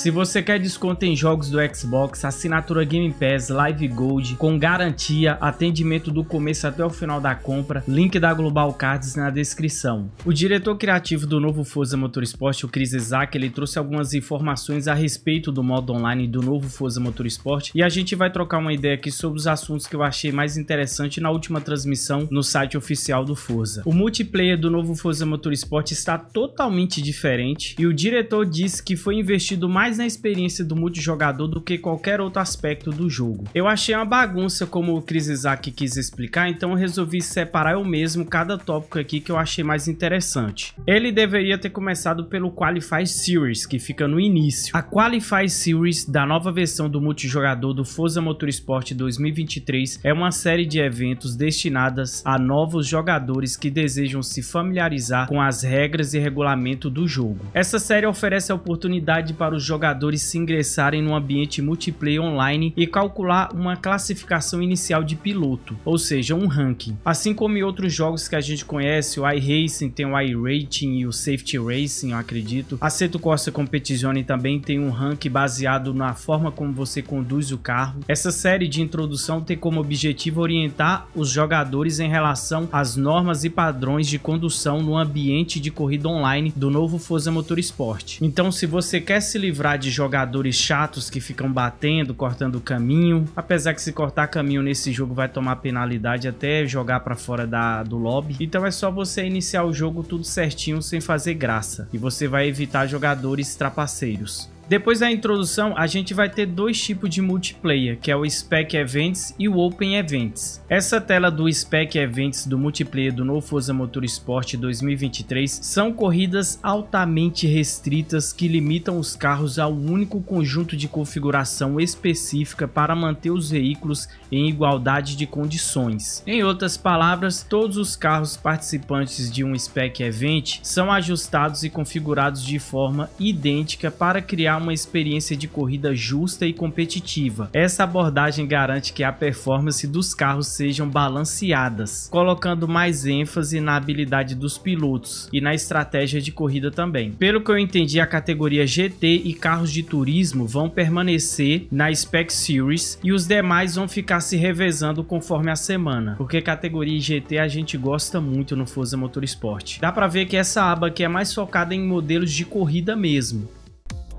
Se você quer desconto em jogos do Xbox, assinatura Game Pass, Live Gold, com garantia, atendimento do começo até o final da compra, link da Global Cards na descrição. O diretor criativo do novo Forza Motorsport, o Chris Isaac, ele trouxe algumas informações a respeito do modo online do novo Forza Motorsport e a gente vai trocar uma ideia aqui sobre os assuntos que eu achei mais interessante na última transmissão no site oficial do Forza. O multiplayer do novo Forza Motorsport está totalmente diferente e o diretor disse que foi investido mais mais na experiência do multijogador do que qualquer outro aspecto do jogo. Eu achei uma bagunça como o Chris Isaac quis explicar, então eu resolvi separar eu mesmo cada tópico aqui que eu achei mais interessante. Ele deveria ter começado pelo Qualify Series, que fica no início. A Qualify Series da nova versão do multijogador do Forza Motorsport 2023 é uma série de eventos destinadas a novos jogadores que desejam se familiarizar com as regras e regulamento do jogo. Essa série oferece a oportunidade para os jogadores jogadores se ingressarem no ambiente multiplayer online e calcular uma classificação inicial de piloto, ou seja, um ranking. Assim como em outros jogos que a gente conhece, o iRacing tem o iRating e o Safety Racing, eu acredito. A Seto Corsa Competizione também tem um ranking baseado na forma como você conduz o carro. Essa série de introdução tem como objetivo orientar os jogadores em relação às normas e padrões de condução no ambiente de corrida online do novo Forza Motorsport. Então, se você quer se livrar livrar de jogadores chatos que ficam batendo, cortando caminho. Apesar que se cortar caminho nesse jogo vai tomar penalidade até jogar para fora da, do lobby. Então é só você iniciar o jogo tudo certinho sem fazer graça. E você vai evitar jogadores trapaceiros. Depois da introdução, a gente vai ter dois tipos de multiplayer, que é o Spec Events e o Open Events. Essa tela do Spec Events do multiplayer do novo Forza Motorsport 2023 são corridas altamente restritas que limitam os carros ao único conjunto de configuração específica para manter os veículos em igualdade de condições. Em outras palavras, todos os carros participantes de um Spec Event são ajustados e configurados de forma idêntica para criar uma experiência de corrida justa e competitiva. Essa abordagem garante que a performance dos carros sejam balanceadas, colocando mais ênfase na habilidade dos pilotos e na estratégia de corrida também. Pelo que eu entendi, a categoria GT e carros de turismo vão permanecer na Spec Series e os demais vão ficar se revezando conforme a semana, porque categoria GT a gente gosta muito no Forza Motorsport. Dá para ver que essa aba aqui é mais focada em modelos de corrida mesmo,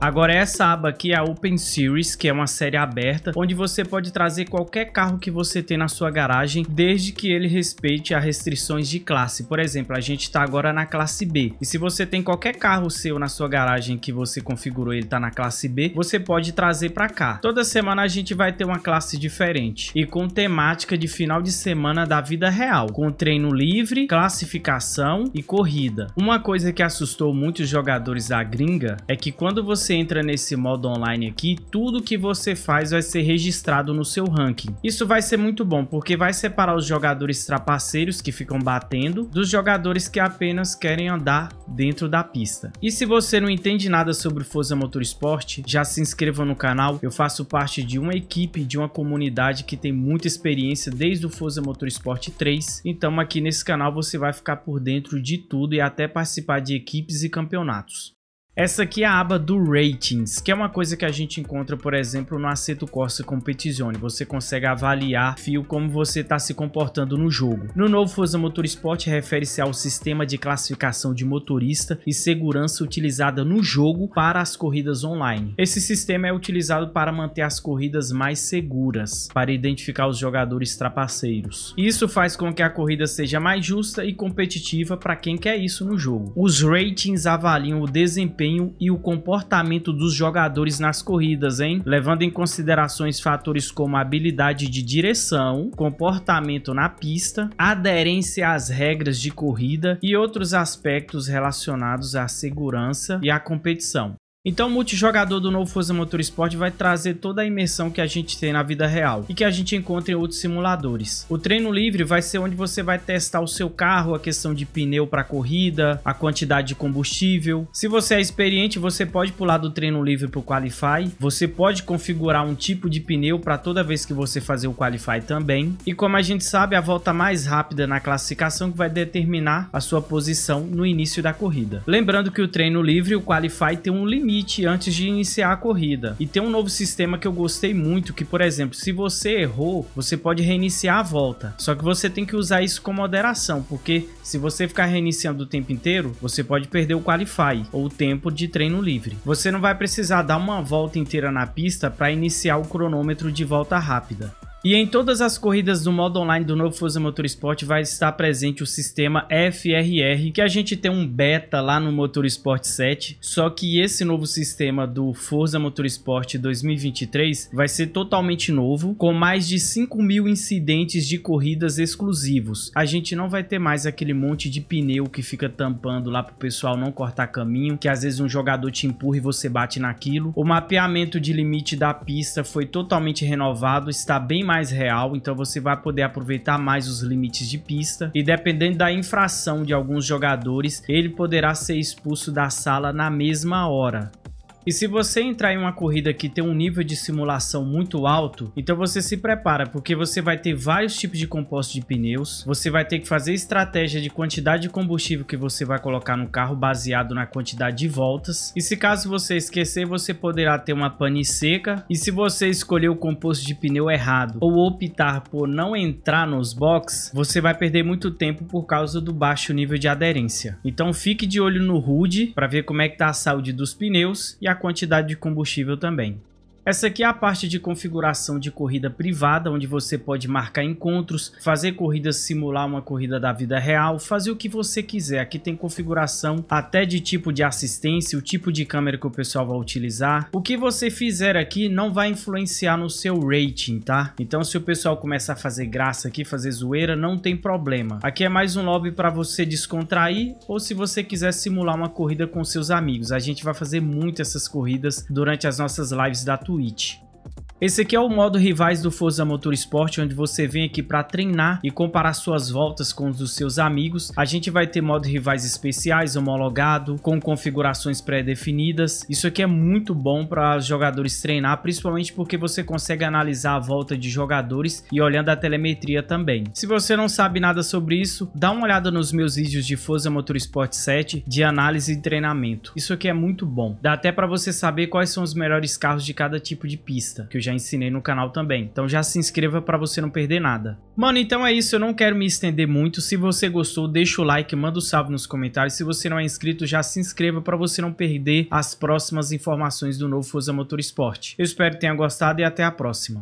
Agora essa aba aqui é a Open Series, que é uma série aberta, onde você pode trazer qualquer carro que você tem na sua garagem, desde que ele respeite as restrições de classe. Por exemplo, a gente está agora na classe B. E se você tem qualquer carro seu na sua garagem que você configurou ele está na classe B, você pode trazer para cá. Toda semana a gente vai ter uma classe diferente e com temática de final de semana da vida real, com treino livre, classificação e corrida. Uma coisa que assustou muitos jogadores da gringa é que quando você você entra nesse modo online aqui, tudo que você faz vai ser registrado no seu ranking. Isso vai ser muito bom, porque vai separar os jogadores trapaceiros que ficam batendo dos jogadores que apenas querem andar dentro da pista. E se você não entende nada sobre Forza Motorsport, já se inscreva no canal. Eu faço parte de uma equipe, de uma comunidade que tem muita experiência desde o Forza Motorsport 3. Então aqui nesse canal você vai ficar por dentro de tudo e até participar de equipes e campeonatos. Essa aqui é a aba do Ratings, que é uma coisa que a gente encontra, por exemplo, no Assetto Corsa Competizione. Você consegue avaliar fio como você está se comportando no jogo. No novo Forza Motorsport refere-se ao sistema de classificação de motorista e segurança utilizada no jogo para as corridas online. Esse sistema é utilizado para manter as corridas mais seguras, para identificar os jogadores trapaceiros. Isso faz com que a corrida seja mais justa e competitiva para quem quer isso no jogo. Os ratings avaliam o desempenho desempenho e o comportamento dos jogadores nas corridas, hein? Levando em considerações fatores como habilidade de direção, comportamento na pista, aderência às regras de corrida e outros aspectos relacionados à segurança e à competição. Então o multijogador do novo Forza Motorsport vai trazer toda a imersão que a gente tem na vida real e que a gente encontra em outros simuladores. O treino livre vai ser onde você vai testar o seu carro, a questão de pneu para corrida, a quantidade de combustível. Se você é experiente, você pode pular do treino livre para o Qualify, você pode configurar um tipo de pneu para toda vez que você fazer o Qualify também. E como a gente sabe, a volta mais rápida na classificação que vai determinar a sua posição no início da corrida. Lembrando que o treino livre e o Qualify tem um limite limite antes de iniciar a corrida. E tem um novo sistema que eu gostei muito, que por exemplo, se você errou, você pode reiniciar a volta. Só que você tem que usar isso com moderação, porque se você ficar reiniciando o tempo inteiro, você pode perder o qualify ou o tempo de treino livre. Você não vai precisar dar uma volta inteira na pista para iniciar o cronômetro de volta rápida. E em todas as corridas do modo online do novo Forza Motorsport vai estar presente o sistema FRR, que a gente tem um beta lá no Motorsport 7, só que esse novo sistema do Forza Motorsport 2023 vai ser totalmente novo, com mais de 5 mil incidentes de corridas exclusivos. A gente não vai ter mais aquele monte de pneu que fica tampando lá para o pessoal não cortar caminho, que às vezes um jogador te empurra e você bate naquilo. O mapeamento de limite da pista foi totalmente renovado, está bem mais real, então você vai poder aproveitar mais os limites de pista e dependendo da infração de alguns jogadores, ele poderá ser expulso da sala na mesma hora. E se você entrar em uma corrida que tem um nível de simulação muito alto, então você se prepara, porque você vai ter vários tipos de compostos de pneus, você vai ter que fazer estratégia de quantidade de combustível que você vai colocar no carro baseado na quantidade de voltas. E se caso você esquecer, você poderá ter uma pane seca. E se você escolher o composto de pneu errado ou optar por não entrar nos box, você vai perder muito tempo por causa do baixo nível de aderência. Então fique de olho no HUD para ver como é que tá a saúde dos pneus e a quantidade de combustível também. Essa aqui é a parte de configuração de corrida privada, onde você pode marcar encontros, fazer corridas, simular uma corrida da vida real, fazer o que você quiser. Aqui tem configuração até de tipo de assistência, o tipo de câmera que o pessoal vai utilizar. O que você fizer aqui não vai influenciar no seu rating, tá? Então se o pessoal começar a fazer graça aqui, fazer zoeira, não tem problema. Aqui é mais um lobby para você descontrair ou se você quiser simular uma corrida com seus amigos. A gente vai fazer muito essas corridas durante as nossas lives da Twitch Twitch. Esse aqui é o modo Rivais do Forza Motorsport, onde você vem aqui para treinar e comparar suas voltas com os dos seus amigos. A gente vai ter modo Rivais especiais, homologado, com configurações pré-definidas. Isso aqui é muito bom para jogadores treinar, principalmente porque você consegue analisar a volta de jogadores e olhando a telemetria também. Se você não sabe nada sobre isso, dá uma olhada nos meus vídeos de Forza Motorsport 7 de análise e treinamento. Isso aqui é muito bom. Dá até para você saber quais são os melhores carros de cada tipo de pista, que eu já já ensinei no canal também. Então já se inscreva para você não perder nada. Mano, então é isso, eu não quero me estender muito. Se você gostou, deixa o like, manda um salve nos comentários. Se você não é inscrito, já se inscreva para você não perder as próximas informações do novo Forza Motorsport. Eu espero que tenha gostado e até a próxima.